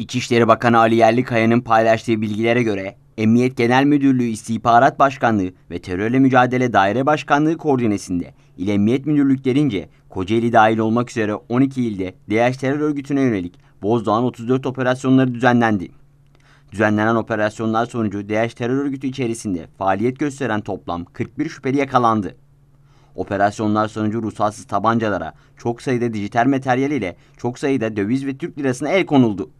İçişleri Bakanı Ali Yerlikaya'nın paylaştığı bilgilere göre Emniyet Genel Müdürlüğü İstihbarat Başkanlığı ve Terörle Mücadele Daire Başkanlığı koordinesinde İl Emniyet Müdürlüklerince Kocaeli dahil olmak üzere 12 ilde DH terör örgütüne yönelik Bozdoğan 34 operasyonları düzenlendi. Düzenlenen operasyonlar sonucu DH terör örgütü içerisinde faaliyet gösteren toplam 41 şüpheli yakalandı. Operasyonlar sonucu ruhsatsız tabancalara çok sayıda dijital materyal ile çok sayıda döviz ve Türk lirasına el konuldu.